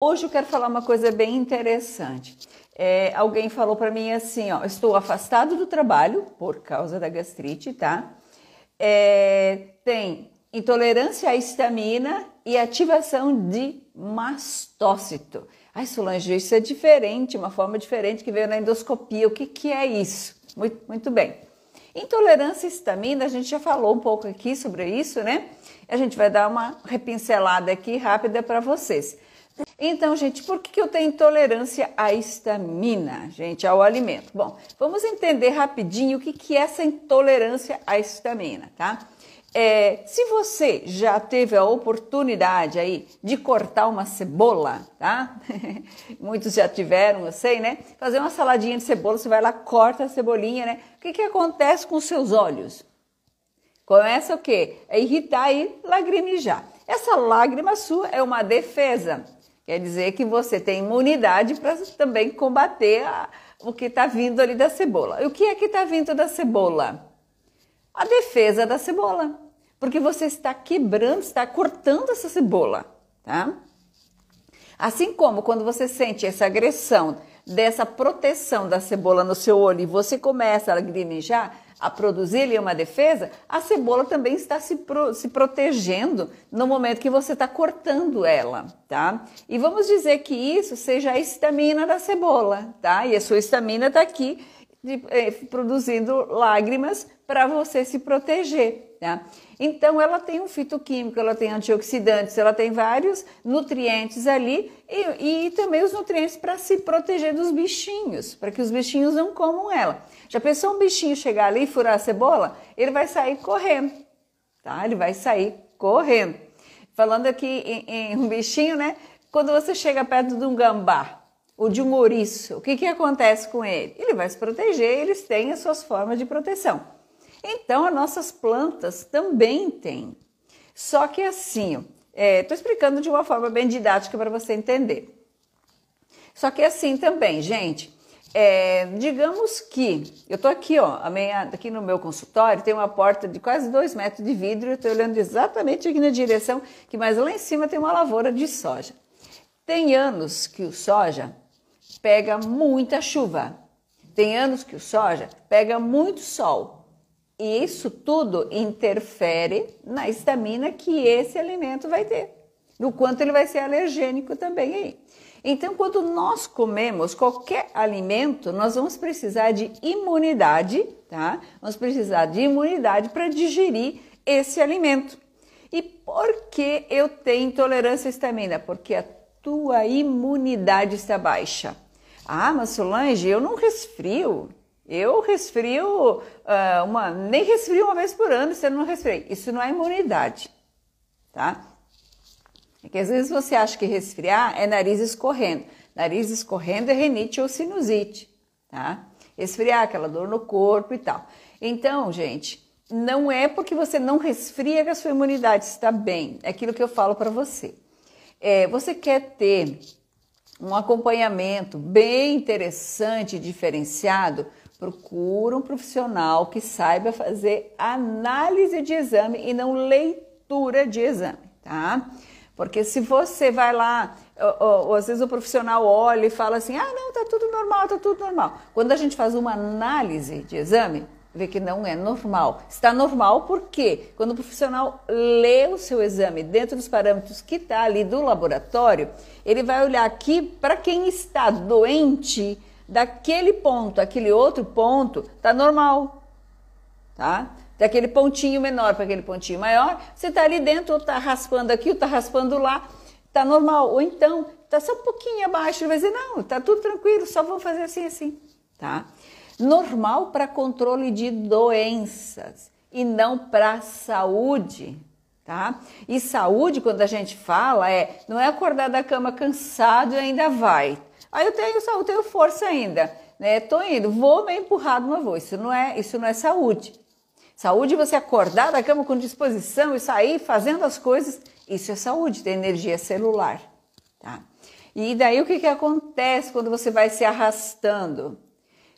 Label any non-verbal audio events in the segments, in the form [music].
Hoje eu quero falar uma coisa bem interessante. É, alguém falou para mim assim, ó, estou afastado do trabalho por causa da gastrite, tá? É, tem intolerância à histamina e ativação de mastócito. Ai, Solange, isso é diferente, uma forma diferente que veio na endoscopia. O que, que é isso? Muito, muito bem. Intolerância à histamina, a gente já falou um pouco aqui sobre isso, né? A gente vai dar uma repincelada aqui rápida para vocês. Então, gente, por que eu tenho intolerância à histamina, gente, ao alimento? Bom, vamos entender rapidinho o que é essa intolerância à histamina, tá? É, se você já teve a oportunidade aí de cortar uma cebola, tá? [laughs] Muitos já tiveram, eu sei, né? Fazer uma saladinha de cebola, você vai lá, corta a cebolinha, né? O que, que acontece com os seus olhos? Começa o quê? A é irritar e lagrimejar. Essa lágrima sua é uma defesa Quer dizer que você tem imunidade para também combater a, o que está vindo ali da cebola. E o que é que está vindo da cebola? A defesa da cebola. Porque você está quebrando, está cortando essa cebola, tá? Assim como quando você sente essa agressão dessa proteção da cebola no seu olho e você começa a grimejar, a produzir-lhe uma defesa, a cebola também está se, pro, se protegendo no momento que você está cortando ela, tá? E vamos dizer que isso seja a estamina da cebola, tá? E a sua estamina está aqui de, eh, produzindo lágrimas para você se proteger. Tá? Então, ela tem um fitoquímico, ela tem antioxidantes, ela tem vários nutrientes ali e, e também os nutrientes para se proteger dos bichinhos, para que os bichinhos não comam ela. Já pensou um bichinho chegar ali e furar a cebola? Ele vai sair correndo, tá? Ele vai sair correndo. Falando aqui em, em um bichinho, né? Quando você chega perto de um gambá, ou de um ouriço, o que, que acontece com ele? Ele vai se proteger, eles têm as suas formas de proteção. Então, as nossas plantas também têm. Só que assim, estou é, explicando de uma forma bem didática para você entender. Só que assim também, gente, é, digamos que eu estou aqui, ó, minha, aqui no meu consultório tem uma porta de quase dois metros de vidro. Eu estou olhando exatamente aqui na direção que mais lá em cima tem uma lavoura de soja. Tem anos que o soja pega muita chuva. Tem anos que o soja pega muito sol. E isso tudo interfere na estamina que esse alimento vai ter, no quanto ele vai ser alergênico também aí. Então, quando nós comemos qualquer alimento, nós vamos precisar de imunidade, tá? Vamos precisar de imunidade para digerir esse alimento. E por que eu tenho intolerância à estamina? Porque a tua imunidade está baixa. Ah, mas Solange, eu não resfrio. Eu resfrio uh, uma, nem resfrio uma vez por ano, você não resfriei. Isso não é imunidade, tá? É que às vezes você acha que resfriar é nariz escorrendo. Nariz escorrendo é renite ou sinusite, tá? Esfriar, aquela dor no corpo e tal. Então, gente, não é porque você não resfria que a sua imunidade está bem. É aquilo que eu falo para você. É, você quer ter um acompanhamento bem interessante, diferenciado, Procura um profissional que saiba fazer análise de exame e não leitura de exame, tá? Porque se você vai lá, ou, ou, às vezes o profissional olha e fala assim: ah, não, tá tudo normal, tá tudo normal. Quando a gente faz uma análise de exame, vê que não é normal. Está normal porque quando o profissional lê o seu exame dentro dos parâmetros que está ali do laboratório, ele vai olhar aqui para quem está doente daquele ponto, aquele outro ponto, tá normal, tá? Daquele pontinho menor para aquele pontinho maior, você tá ali dentro, ou tá raspando aqui, ou tá raspando lá, tá normal. Ou então, tá só um pouquinho abaixo, vai dizer, não, tá tudo tranquilo, só vou fazer assim, assim, tá? Normal para controle de doenças e não para saúde, tá? E saúde, quando a gente fala, é não é acordar da cama cansado e ainda vai, Aí eu tenho, eu tenho força ainda, né? Tô indo, vou meio empurrado, mas vou. Isso não é, isso não é saúde. Saúde é você acordar da cama com disposição e sair fazendo as coisas, isso é saúde, tem energia celular, tá? E daí o que, que acontece quando você vai se arrastando?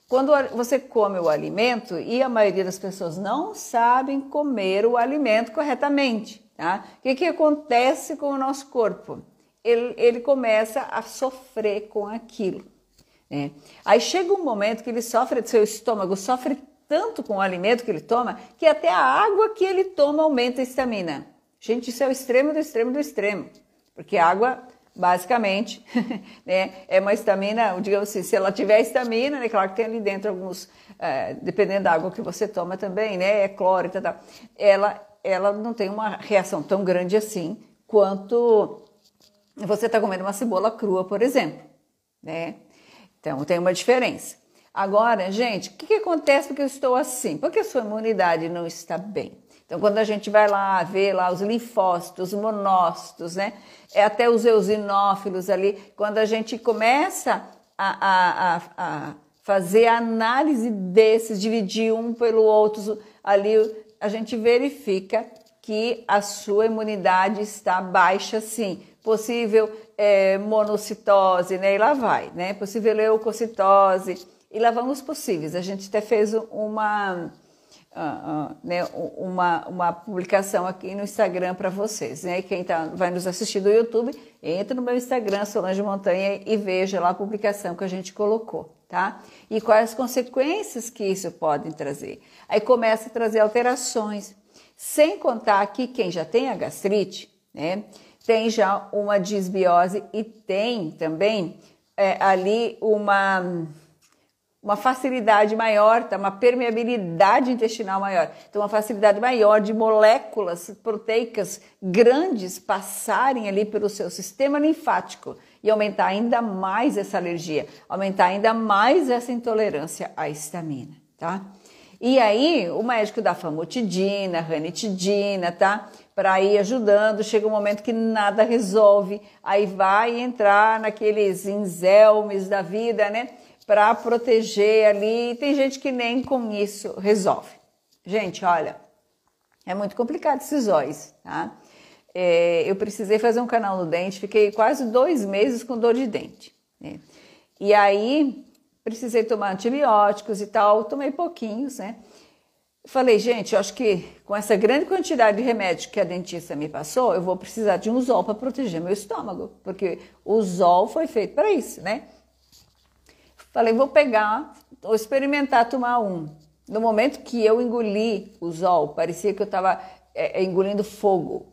Quando você come o alimento, e a maioria das pessoas não sabem comer o alimento corretamente, tá? O que, que acontece com o nosso corpo? ele, ele começa a sofrer com aquilo. Né? Aí chega um momento que ele sofre, seu estômago sofre tanto com o alimento que ele toma, que até a água que ele toma aumenta a estamina. Gente, isso é o extremo do extremo do extremo, porque a água basicamente, [laughs] né? É uma estamina, digamos assim, se ela tiver estamina, né? Claro que tem ali dentro alguns, é, dependendo da água que você toma também, né? É cloro e tal, tal. Ela, ela não tem uma reação tão grande assim quanto você está comendo uma cebola crua, por exemplo, né? Então tem uma diferença. Agora, gente, o que, que acontece porque eu estou assim? Porque a sua imunidade não está bem. Então, quando a gente vai lá ver lá os linfócitos, os monócitos, né? É até os eosinófilos ali, quando a gente começa a, a, a, a fazer a análise desses, dividir um pelo outro, ali a gente verifica que a sua imunidade está baixa sim possível é, eh, monocitose, né? E lá vai, né? Possível leucocitose, e lá vão os possíveis. A gente até fez uma, uh, uh, né, uma, uma publicação aqui no Instagram para vocês, né? quem tá, vai nos assistir do YouTube, entra no meu Instagram, Solange Montanha, e veja lá a publicação que a gente colocou, tá? E quais as consequências que isso pode trazer. Aí começa a trazer alterações, sem contar que quem já tem a gastrite, né? tem já uma disbiose e tem também é, ali uma, uma facilidade maior, tá? uma permeabilidade intestinal maior. Então, uma facilidade maior de moléculas proteicas grandes passarem ali pelo seu sistema linfático e aumentar ainda mais essa alergia, aumentar ainda mais essa intolerância à histamina, tá? E aí, o médico dá famotidina, ranitidina, tá? Para ir ajudando. Chega um momento que nada resolve, aí vai entrar naqueles enzelmes da vida, né? Para proteger ali. E tem gente que nem com isso resolve. Gente, olha, é muito complicado esses olhos, tá? É, eu precisei fazer um canal no dente, fiquei quase dois meses com dor de dente. Né? E aí precisei tomar antibióticos e tal, tomei pouquinhos, né? Falei, gente, eu acho que com essa grande quantidade de remédio que a dentista me passou, eu vou precisar de um ZOL para proteger meu estômago, porque o ZOL foi feito para isso, né? Falei, vou pegar, vou experimentar tomar um. No momento que eu engoli o ZOL, parecia que eu estava é, é, engolindo fogo.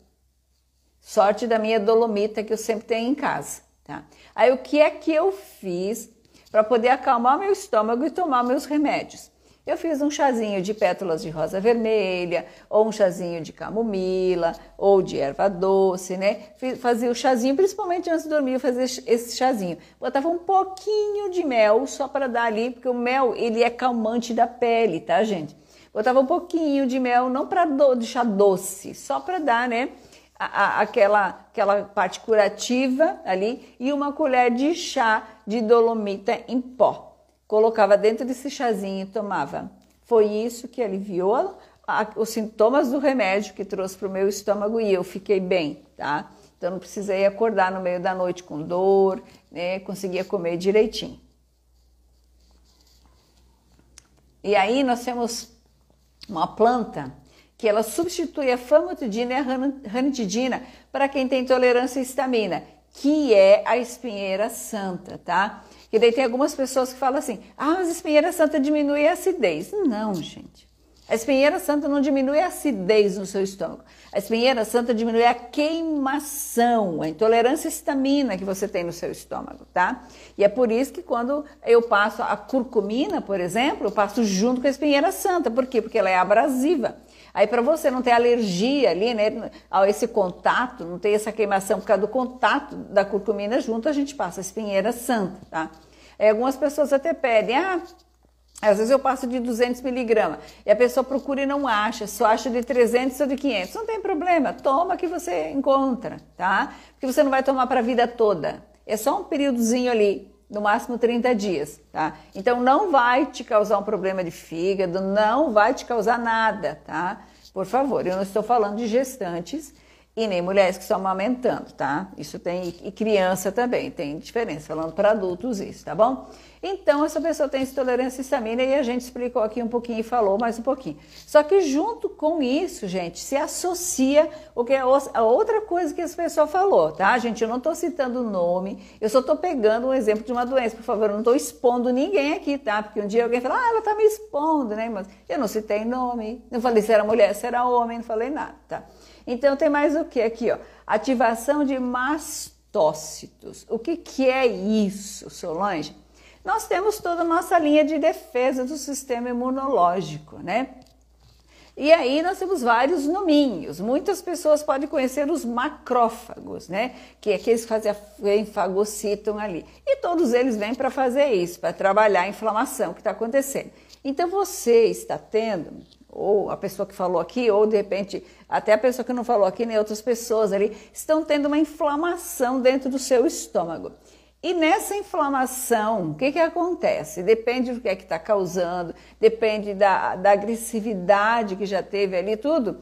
Sorte da minha dolomita que eu sempre tenho em casa, tá? Aí o que é que eu fiz? para poder acalmar meu estômago e tomar meus remédios. Eu fiz um chazinho de pétalas de rosa vermelha, ou um chazinho de camomila, ou de erva doce, né? Fazia o chazinho, principalmente antes de dormir, eu fazia esse chazinho. Botava um pouquinho de mel só para dar ali, porque o mel, ele é calmante da pele, tá, gente? Botava um pouquinho de mel, não para do, deixar doce, só para dar, né? a, a, aquela, aquela parte curativa ali e uma colher de chá de dolomita em pó. Colocava dentro desse chazinho e tomava. Foi isso que aliviou a, os sintomas do remédio que trouxe para o meu estômago e eu fiquei bem, tá? Então não precisei acordar no meio da noite com dor, né? Conseguia comer direitinho. E aí nós temos uma planta que ela substitui a famotidina e a ranitidina para quem tem intolerância à histamina, que é a espinheira santa, tá? E daí tem algumas pessoas que falam assim: ah, mas a espinheira santa diminui a acidez. Não, gente. A espinheira santa não diminui a acidez no seu estômago. A espinheira santa diminui a queimação, a intolerância à histamina que você tem no seu estômago, tá? E é por isso que quando eu passo a curcumina, por exemplo, eu passo junto com a espinheira santa. Por quê? Porque ela é abrasiva. Aí para você não ter alergia ali, né, a esse contato, não ter essa queimação por causa do contato da curcumina junto, a gente passa a espinheira santa, tá? Aí é, algumas pessoas até pedem, ah, às vezes eu passo de 200 miligramas e a pessoa procura e não acha, só acha de 300 ou de 500. Não tem problema, toma que você encontra, tá? Porque você não vai tomar para a vida toda. É só um períodozinho ali, no máximo 30 dias, tá? Então não vai te causar um problema de fígado, não vai te causar nada, tá? Por favor, eu não estou falando de gestantes e nem mulheres que estão amamentando, tá? Isso tem e criança também, tem diferença, falando para adultos isso, tá bom? Então essa pessoa tem intolerância à histamina e a gente explicou aqui um pouquinho e falou mais um pouquinho. Só que junto com isso, gente, se associa o que é a outra coisa que essa pessoa falou, tá? Gente, eu não estou citando o nome, eu só estou pegando um exemplo de uma doença, por favor, eu não estou expondo ninguém aqui, tá? Porque um dia alguém fala, ah, ela está me expondo, né, mas eu não citei nome, não falei se era mulher, se era homem, não falei nada, tá? Então tem mais o que aqui, ó? Ativação de mastócitos. O que, que é isso, Solange? Nós temos toda a nossa linha de defesa do sistema imunológico, né? E aí nós temos vários nominhos. Muitas pessoas podem conhecer os macrófagos, né? Que é aqueles que fazem, fagocitam ali. E todos eles vêm para fazer isso, para trabalhar a inflamação que está acontecendo. Então você está tendo ou a pessoa que falou aqui, ou de repente até a pessoa que não falou aqui, nem outras pessoas ali, estão tendo uma inflamação dentro do seu estômago. E nessa inflamação, o que, que acontece? Depende do que é que está causando, depende da, da agressividade que já teve ali, tudo.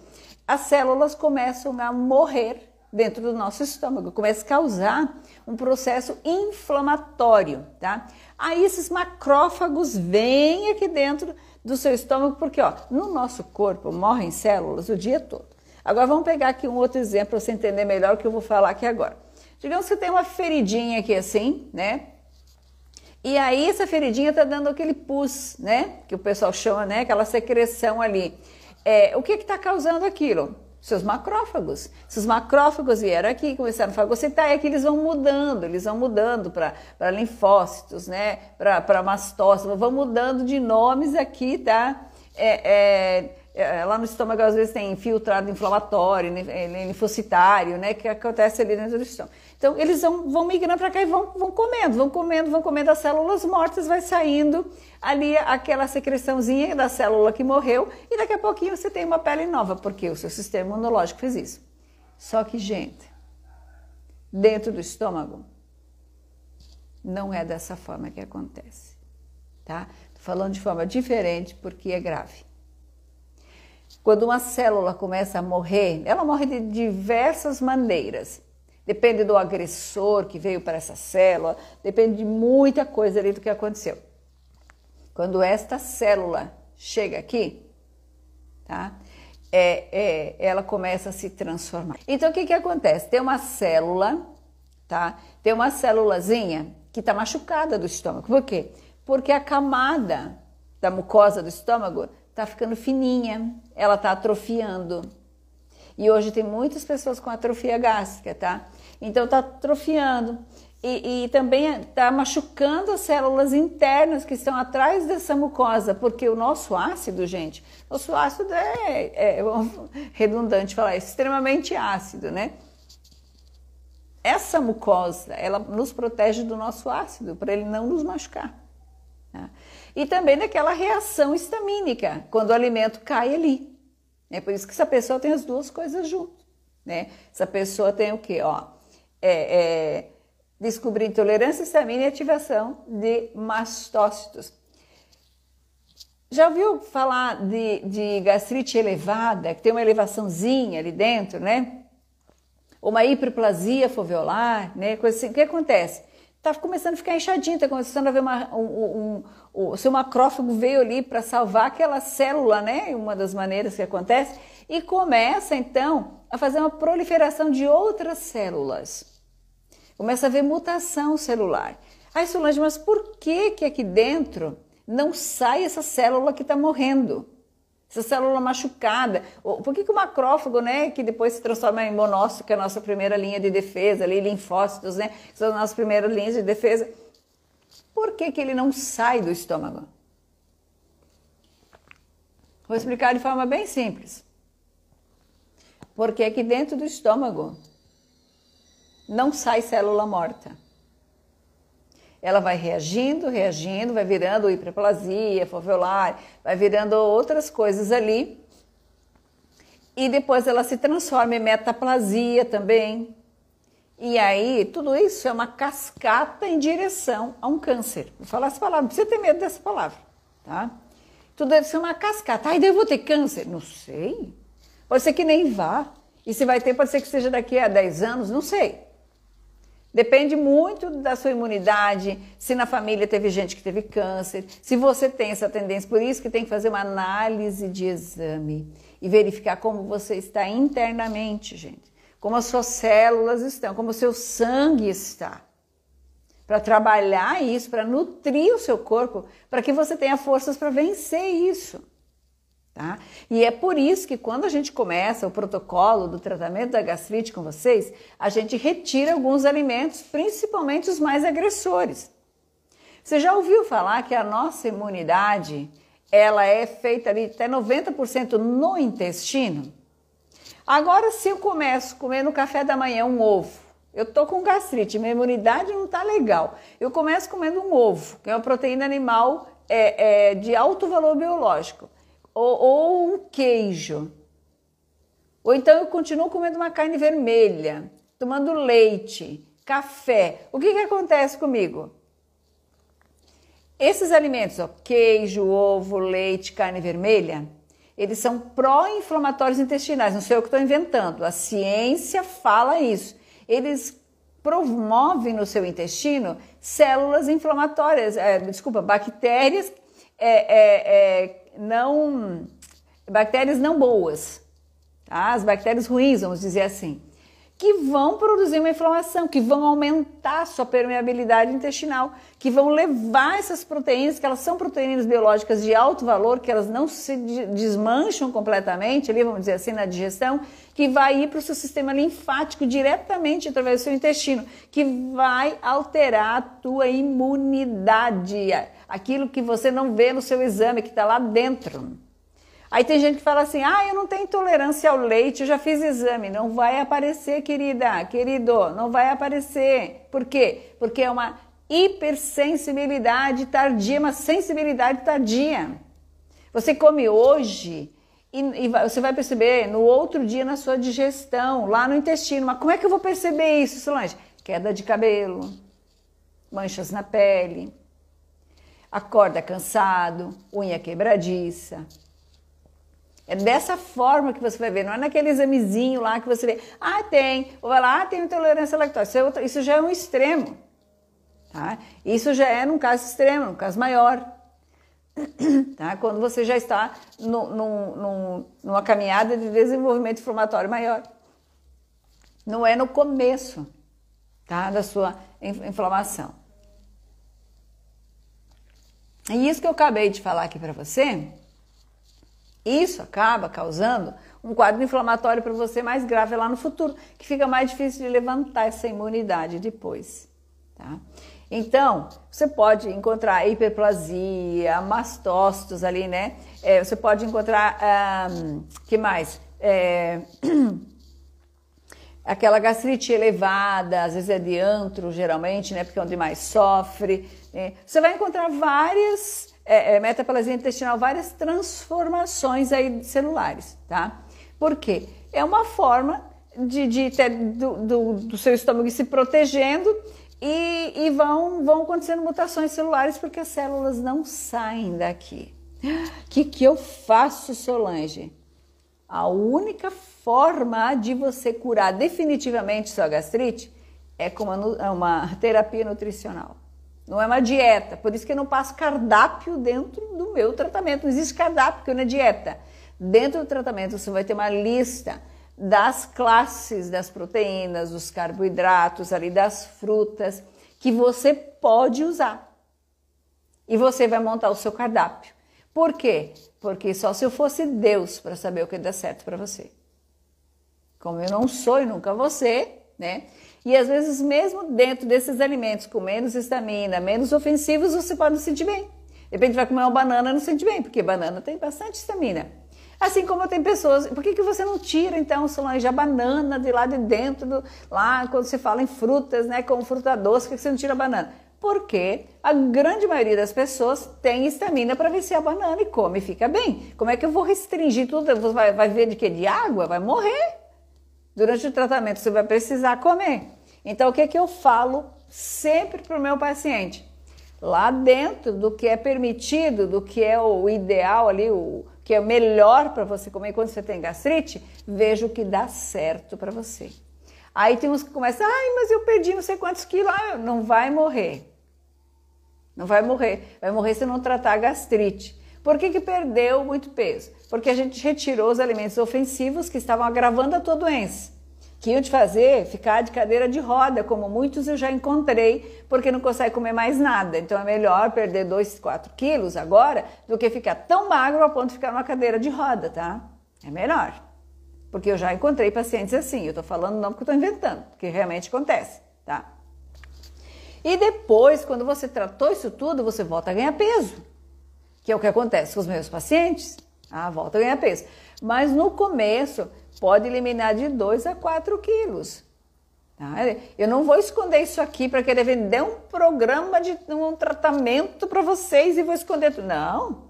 As células começam a morrer dentro do nosso estômago, começa a causar um processo inflamatório, tá? Aí esses macrófagos vêm aqui dentro do seu estômago, porque ó, no nosso corpo morrem células o dia todo. Agora vamos pegar aqui um outro exemplo para você entender melhor o que eu vou falar aqui agora. Digamos que tem uma feridinha aqui assim, né? E aí essa feridinha tá dando aquele pus, né? Que o pessoal chama, né? Aquela secreção ali. É, o que que tá causando aquilo? seus macrófagos. Se os macrófagos vieram aqui, começaram a fagocitar, tá é que eles vão mudando, eles vão mudando para linfócitos, né? para mastócitos, vão mudando de nomes aqui, tá? É, é, é, lá no estômago às vezes tem infiltrado inflamatório, linfocitário, né? Que acontece ali dentro do estômago. Então, eles vão, vão migrando para cá e vão, vão comendo, vão comendo, vão comendo as células mortas, vai saindo ali aquela secreçãozinha da célula que morreu e daqui a pouquinho você tem uma pele nova, porque o seu sistema imunológico fez isso. Só que, gente, dentro do estômago, não é dessa forma que acontece, tá? Tô falando de forma diferente porque é grave. Quando uma célula começa a morrer, ela morre de diversas maneiras depende do agressor que veio para essa célula, depende de muita coisa ali do que aconteceu. Quando esta célula chega aqui, tá? É, é, ela começa a se transformar. Então o que, que acontece? Tem uma célula, tá? Tem uma célulazinha que está machucada do estômago. Por quê? Porque a camada da mucosa do estômago está ficando fininha, ela está atrofiando. E hoje tem muitas pessoas com atrofia gástrica, tá? Então está atrofiando. E, e, também está machucando as células internas que estão atrás dessa mucosa, porque o nosso ácido, gente, nosso ácido é, é, é [laughs] redundante falar, é extremamente ácido, né? Essa mucosa, ela nos protege do nosso ácido, para ele não nos machucar. Tá? E também daquela reação histamínica, quando o alimento cai ali. É por isso que essa pessoa tem as duas coisas juntas, né? Essa pessoa tem o quê? Ó, é, é, descobrir intolerância à histamina e ativação de mastócitos. Já ouviu falar de, de gastrite elevada, que tem uma elevaçãozinha ali dentro, né? Uma hiperplasia foveolar, né? Coisa assim. O que acontece? Tá começando a ficar inchadinho, tá começando a ver uma, um, um, um, o seu macrófago veio ali para salvar aquela célula, né? Uma das maneiras que acontece. E começa, então, a fazer uma proliferação de outras células. Começa a haver mutação celular. Aí Solange, mas por que que aqui dentro não sai essa célula que está morrendo? Essa célula machucada. Por que, que o macrófago, né, que depois se transforma em monócito, que é a nossa primeira linha de defesa, ali, linfócitos, né, que são as nossas primeiras linhas de defesa, por que, que ele não sai do estômago? Vou explicar de forma bem simples. Porque aqui é dentro do estômago não sai célula morta. Ela vai reagindo, reagindo, vai virando hiperplasia, foveolar, vai virando outras coisas ali. E depois ela se transforma em metaplasia também. E aí, tudo isso é uma cascata em direção a um câncer. Vou falar essa palavra, não precisa ter medo dessa palavra, tá? Tudo isso é uma cascata. Ai, daí eu vou ter câncer? Não sei. Pode ser que nem vá. E se vai ter, pode ser que seja daqui a 10 anos, não sei. Depende muito da sua imunidade, se na família teve gente que teve câncer, se você tem essa tendência. Por isso que tem que fazer uma análise de exame e verificar como você está internamente, gente. Como as suas células estão, como o seu sangue está. Para trabalhar isso, para nutrir o seu corpo, para que você tenha forças para vencer isso. Tá? E é por isso que quando a gente começa o protocolo do tratamento da gastrite com vocês, a gente retira alguns alimentos, principalmente os mais agressores. Você já ouviu falar que a nossa imunidade, ela é feita ali até 90% no intestino? Agora, se eu começo comendo comer no café da manhã um ovo, eu tô com gastrite, minha imunidade não tá legal. Eu começo comendo um ovo, que é uma proteína animal é, é, de alto valor biológico ou, ou um queijo. Ou então eu continuo comendo uma carne vermelha, tomando leite, café. O que, que acontece comigo? Esses alimentos, ó, queijo, ovo, leite, carne vermelha, eles são pró-inflamatórios intestinais. Não sei o que estou inventando. A ciência fala isso. Eles promovem no seu intestino células inflamatórias, é, desculpa, bactérias é, é, é não bactérias não boas, tá? as bactérias ruins, vamos dizer assim que vão produzir uma inflamação, que vão aumentar sua permeabilidade intestinal, que vão levar essas proteínas, que elas são proteínas biológicas de alto valor, que elas não se desmancham completamente, ali, vamos dizer assim, na digestão, que vai ir para o seu sistema linfático diretamente através do seu intestino, que vai alterar a tua imunidade, aquilo que você não vê no seu exame, que está lá dentro. Aí tem gente que fala assim: ah, eu não tenho intolerância ao leite, eu já fiz exame. Não vai aparecer, querida, querido, não vai aparecer. Por quê? Porque é uma hipersensibilidade tardia, uma sensibilidade tardia. Você come hoje e, e você vai perceber no outro dia na sua digestão, lá no intestino. Mas como é que eu vou perceber isso, Solange? Queda de cabelo, manchas na pele, acorda cansado, unha quebradiça, é dessa forma que você vai ver, não é naquele examezinho lá que você vê, ah, tem, ou vai lá, ah, tem intolerância à lactose. Isso, é outro, isso já é um extremo. Tá? Isso já é num caso extremo, num caso maior. [clears throat] Tá? Quando você já está no, no, no, numa caminhada de desenvolvimento inflamatório maior. Não é no começo tá? da sua inflamação. É isso que eu acabei de falar aqui para você isso acaba causando um quadro inflamatório para você mais grave lá no futuro, que fica mais difícil de levantar essa imunidade depois, tá? Então, você pode encontrar hiperplasia, mastócitos ali, né? É, você pode encontrar, um, que mais? É, [clears throat] aquela gastrite elevada, às vezes é de antro, geralmente, né? Porque é onde mais sofre. Né? Você vai encontrar várias é, é, intestinal várias transformações aí celulares, tá? Por quê? É uma forma de, de ter, do, do, do, seu estômago se protegendo e, e vão, vão acontecendo mutações celulares porque as células não saem daqui. O [gasps] que, que eu faço, Solange? A única forma de você curar definitivamente sua gastrite é com uma, é uma terapia nutricional. Não é uma dieta. Por isso que eu não passo cardápio dentro do meu tratamento. Não existe cardápio, porque não é dieta. Dentro do tratamento você vai ter uma lista das classes das proteínas, dos carboidratos, ali das frutas que você pode usar. E você vai montar o seu cardápio. Por quê? Porque só se eu fosse Deus para saber o que dá certo para você. Como eu não sou e nunca você, né? E às vezes, mesmo dentro desses alimentos com menos histamina, menos ofensivos, você pode não sentir bem. De repente vai comer uma banana e não sente bem, porque banana tem bastante histamina. Assim como tem pessoas, por que, que você não tira então, Solange, a banana de lá de dentro, do, lá quando se fala em frutas, né, como fruta doce, por que você não tira a banana? Porque a grande maioria das pessoas tem estamina para vencer a banana e come e fica bem. Como é que eu vou restringir tudo? Vai, vai ver de que? De água? Vai morrer. Durante o tratamento você vai precisar comer. Então, o que, é que eu falo sempre para o meu paciente? Lá dentro do que é permitido, do que é o ideal ali, o que é melhor para você comer quando você tem gastrite, veja o que dá certo para você. Aí tem uns que começam, ai, mas eu perdi não sei quantos quilos, ah, não vai morrer. Não vai morrer. Vai morrer se não tratar a gastrite. Por que, que perdeu muito peso? Porque a gente retirou os alimentos ofensivos que estavam agravando a tua doença que iam te fazer ficar de cadeira de roda, como muitos eu já encontrei, porque não consegue comer mais nada. Então é melhor perder 2, 4 quilos agora do que ficar tão magro a ponto de ficar numa cadeira de roda, tá? É melhor. Porque eu já encontrei pacientes assim. Eu tô falando não porque eu tô inventando, porque realmente acontece, tá? E depois, quando você tratou isso tudo, você volta a ganhar peso, que é o que acontece com os meus pacientes. Ah, volta a ganhar peso. Mas no começo, pode eliminar de 2 a 4 quilos. Tá? Eu não vou esconder isso aqui para querer vender um programa de um tratamento para vocês e vou esconder tudo. Não.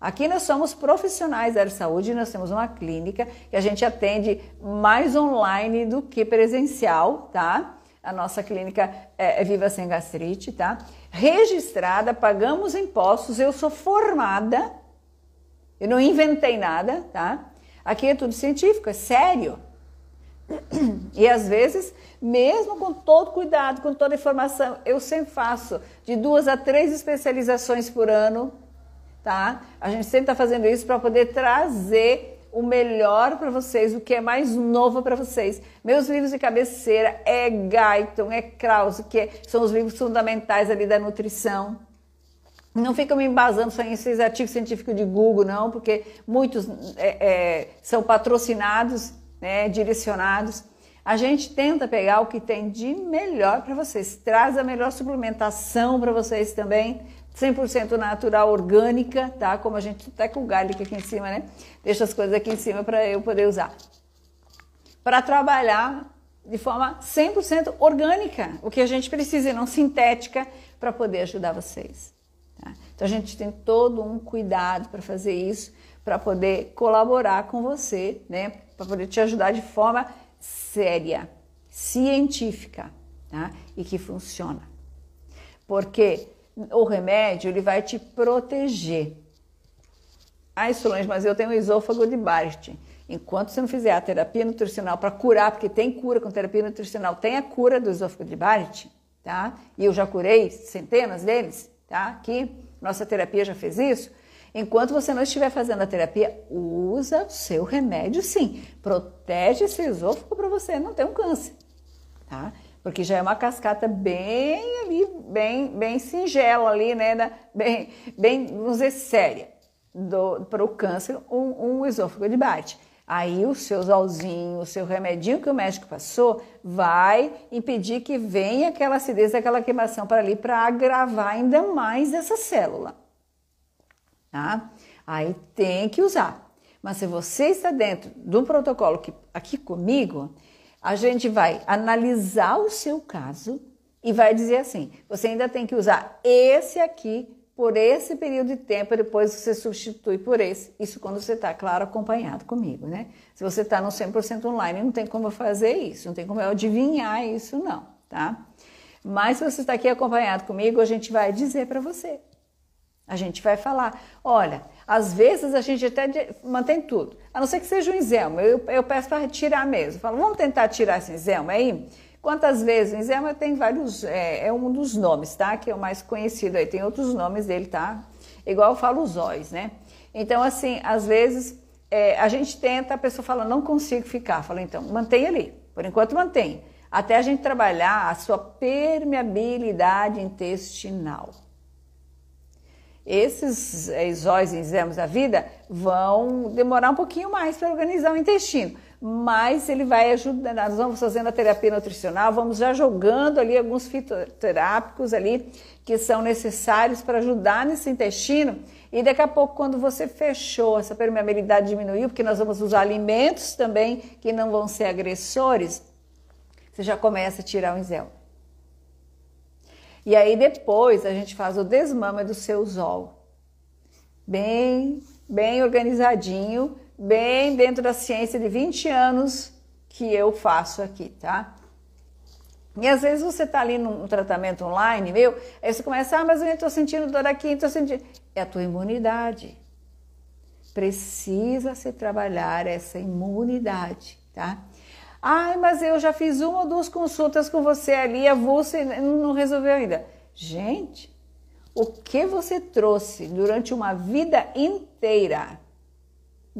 Aqui nós somos profissionais da área de saúde, nós temos uma clínica que a gente atende mais online do que presencial, tá? A nossa clínica é, é Viva Sem Gastrite, tá? Registrada, pagamos impostos, eu sou formada, eu não inventei nada, tá? Aqui é tudo científico, é sério. E às vezes, mesmo com todo cuidado, com toda informação, eu sempre faço de duas a três especializações por ano, tá? A gente sempre está fazendo isso para poder trazer o melhor para vocês, o que é mais novo para vocês. Meus livros de cabeceira é Guyton, é Krause, que são os livros fundamentais ali da nutrição não fica me embasando só em esses artigos científicos de Google, não, porque muitos é, é, são patrocinados, né, direcionados. A gente tenta pegar o que tem de melhor para vocês, traz a melhor suplementação para vocês também, 100% natural, orgânica, tá? Como a gente até com o garlic aqui em cima, né? Deixa as coisas aqui em cima para eu poder usar. Para trabalhar de forma 100% orgânica, o que a gente precisa e não sintética para poder ajudar vocês. Então a gente tem todo um cuidado para fazer isso, para poder colaborar com você, né? Para poder te ajudar de forma séria, científica, tá? E que funciona. Porque o remédio ele vai te proteger. Ai, Solange, mas eu tenho um esôfago de Barthe. Enquanto você não fizer a terapia nutricional para curar, porque tem cura com terapia nutricional, tem a cura do esôfago de Barthe, tá? E eu já curei centenas deles, tá? Aqui. Nossa terapia já fez isso? Enquanto você não estiver fazendo a terapia, usa o seu remédio sim. Protege esse esôfago para você não ter um câncer, tá? Porque já é uma cascata bem ali, bem, bem singela ali, né? Bem, bem, vamos dizer, séria para o câncer, um, um esôfago de bate. Aí o seu zolzinho, o seu remedinho que o médico passou vai impedir que venha aquela acidez, aquela queimação para ali para agravar ainda mais essa célula. Tá? Aí tem que usar. Mas se você está dentro de um protocolo que aqui comigo, a gente vai analisar o seu caso e vai dizer assim: você ainda tem que usar esse aqui por esse período de tempo, depois você substitui por esse. Isso quando você está, claro, acompanhado comigo, né? Se você está no 100% online, não tem como eu fazer isso, não tem como eu adivinhar isso, não, tá? Mas se você está aqui acompanhado comigo, a gente vai dizer para você. A gente vai falar, olha, às vezes a gente até mantém tudo, a não ser que seja um exame. Eu, eu peço para tirar mesmo. fala falo, vamos tentar tirar esse exame aí? Quantas vezes? Enzema é, tem vários, é, é, um dos nomes, tá? Que é o mais conhecido aí. Tem outros nomes dele, tá? Igual eu falo os óis, né? Então, assim, às vezes é, a gente tenta, a pessoa fala, não consigo ficar. Fala, então, mantém ali. Por enquanto, mantém. Até a gente trabalhar a sua permeabilidade intestinal. Esses exóis é, enzimas da vida vão demorar um pouquinho mais para organizar o intestino mas ele vai ajudar. Nós vamos fazendo a terapia nutricional, vamos já jogando ali alguns fitoterápicos ali que são necessários para ajudar nesse intestino. E daqui a pouco, quando você fechou, essa permeabilidade diminuiu, porque nós vamos usar alimentos também que não vão ser agressores, você já começa a tirar o enzel. E aí depois a gente faz o desmame do seu zol. Bem, bem organizadinho bem dentro da ciência de 20 anos que eu faço aqui, tá? E às vezes você tá ali num tratamento online meu, aí você começa, ah, mas eu estou sentindo dor aqui, estou sentindo. É a tua imunidade. Precisa se trabalhar essa imunidade, tá? Ai, mas eu já fiz uma ou duas consultas com você ali, a você não resolveu ainda. Gente, o que você trouxe durante uma vida inteira?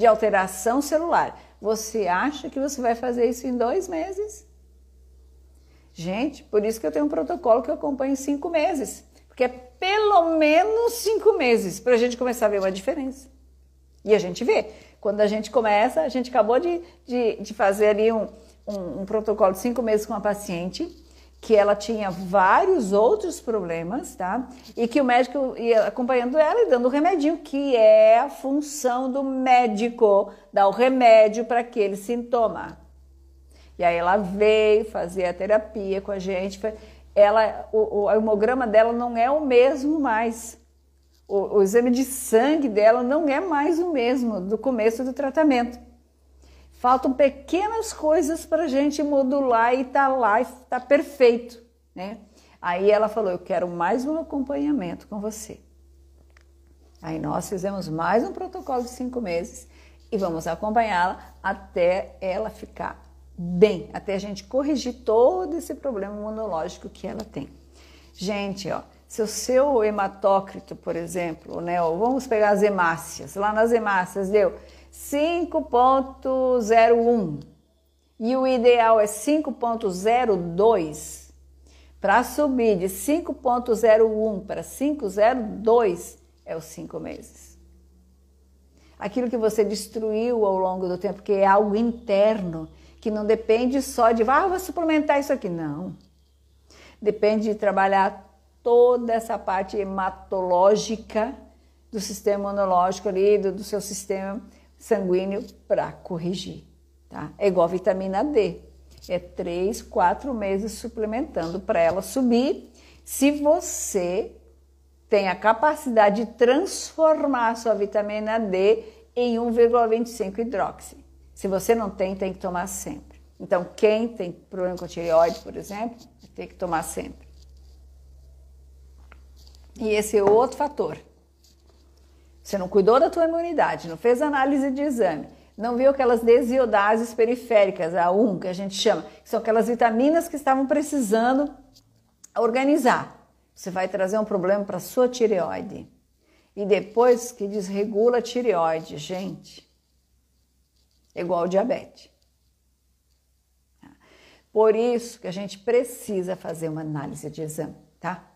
de alteração celular. Você acha que você vai fazer isso em dois meses? Gente, por isso que eu tenho um protocolo que eu acompanho em cinco meses, porque é pelo menos cinco meses para a gente começar a ver uma diferença. E a gente vê. Quando a gente começa, a gente acabou de, de, de fazer ali um, um, um protocolo de cinco meses com a paciente que ela tinha vários outros problemas, tá? E que o médico ia acompanhando ela e dando o remedinho, que é a função do médico dar o remédio para aquele sintoma. E aí ela veio fazer a terapia com a gente. Ela, o, o hemograma dela não é o mesmo mais. O, o exame de sangue dela não é mais o mesmo do começo do tratamento. Faltam pequenas coisas para a gente modular e tá lá e tá perfeito, né? Aí ela falou: Eu quero mais um acompanhamento com você. Aí nós fizemos mais um protocolo de cinco meses e vamos acompanhá-la até ela ficar bem, até a gente corrigir todo esse problema imunológico que ela tem. Gente, ó, se o seu hematócrito, por exemplo, né, vamos pegar as hemácias, lá nas hemácias deu 5.01 e o ideal é 5.02. Para subir de 5.01 para 5.02 é os cinco meses. Aquilo que você destruiu ao longo do tempo, que é algo interno, que não depende só de, ah, vou suplementar isso aqui. Não. Depende de trabalhar toda essa parte hematológica do sistema imunológico ali, do, do seu sistema sanguíneo para corrigir. Tá? É igual a vitamina D. É três, quatro meses suplementando para ela subir. Se você tem a capacidade de transformar a sua vitamina D em 1,25 hidroxi. Se você não tem, tem que tomar sempre. Então, quem tem problema com tireoide, por exemplo, tem que tomar sempre. E esse é outro fator. Você não cuidou da tua imunidade, não fez análise de exame, não viu aquelas desiodases periféricas, a 1 que a gente chama, que são aquelas vitaminas que estavam precisando organizar. Você vai trazer um problema para sua tireoide. E depois que desregula a tireoide, gente, é igual ao diabetes. Por isso que a gente precisa fazer uma análise de exame, tá?